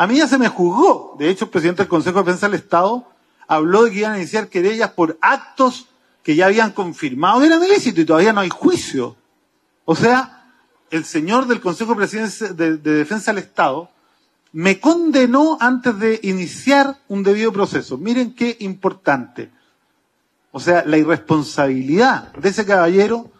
A mí ya se me juzgó. De hecho, el presidente del Consejo de Defensa del Estado habló de que iban a iniciar querellas por actos que ya habían confirmado eran ilícitos y todavía no hay juicio. O sea, el señor del Consejo de, de Defensa del Estado me condenó antes de iniciar un debido proceso. Miren qué importante. O sea, la irresponsabilidad de ese caballero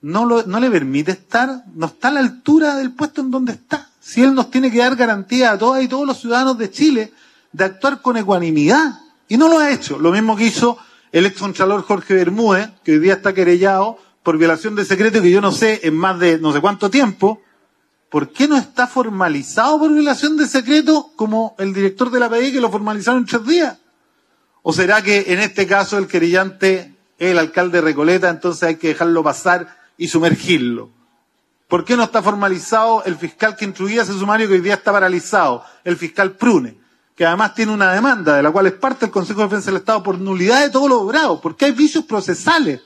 no le permite estar, no está a la altura del puesto en donde está si Él nos tiene que dar garantía a todas y todos los ciudadanos de Chile de actuar con ecuanimidad. Y no lo ha hecho. Lo mismo que hizo el excontralor Jorge Bermúdez, que hoy día está querellado por violación de secreto que yo no sé en más de no sé cuánto tiempo. ¿Por qué no está formalizado por violación de secreto como el director de la PDI que lo formalizaron en tres días? ¿O será que en este caso el querellante es el alcalde Recoleta, entonces hay que dejarlo pasar y sumergirlo? ¿Por qué no está formalizado el fiscal que incluía ese sumario que hoy día está paralizado? El fiscal Prune, que además tiene una demanda de la cual es parte el Consejo de Defensa del Estado por nulidad de todo lo logrado, porque hay vicios procesales.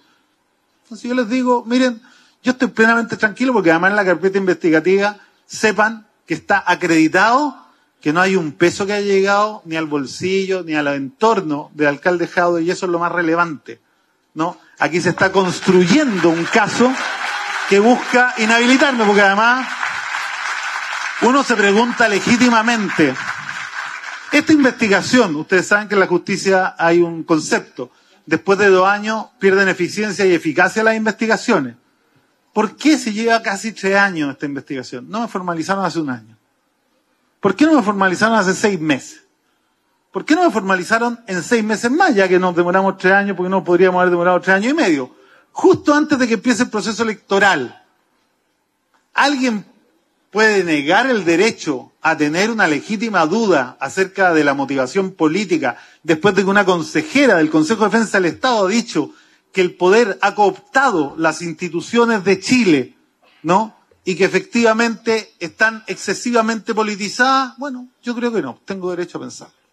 Entonces yo les digo, miren, yo estoy plenamente tranquilo porque además en la carpeta investigativa sepan que está acreditado que no hay un peso que ha llegado ni al bolsillo ni al entorno del alcalde Jado y eso es lo más relevante. ¿no? Aquí se está construyendo un caso que busca inhabilitarme, porque además uno se pregunta legítimamente. Esta investigación, ustedes saben que en la justicia hay un concepto. Después de dos años pierden eficiencia y eficacia las investigaciones. ¿Por qué se lleva casi tres años esta investigación? No me formalizaron hace un año. ¿Por qué no me formalizaron hace seis meses? ¿Por qué no me formalizaron en seis meses más, ya que nos demoramos tres años, porque no podríamos haber demorado tres años y medio? justo antes de que empiece el proceso electoral, ¿alguien puede negar el derecho a tener una legítima duda acerca de la motivación política después de que una consejera del Consejo de Defensa del Estado ha dicho que el poder ha cooptado las instituciones de Chile, ¿no? Y que efectivamente están excesivamente politizadas. Bueno, yo creo que no, tengo derecho a pensar.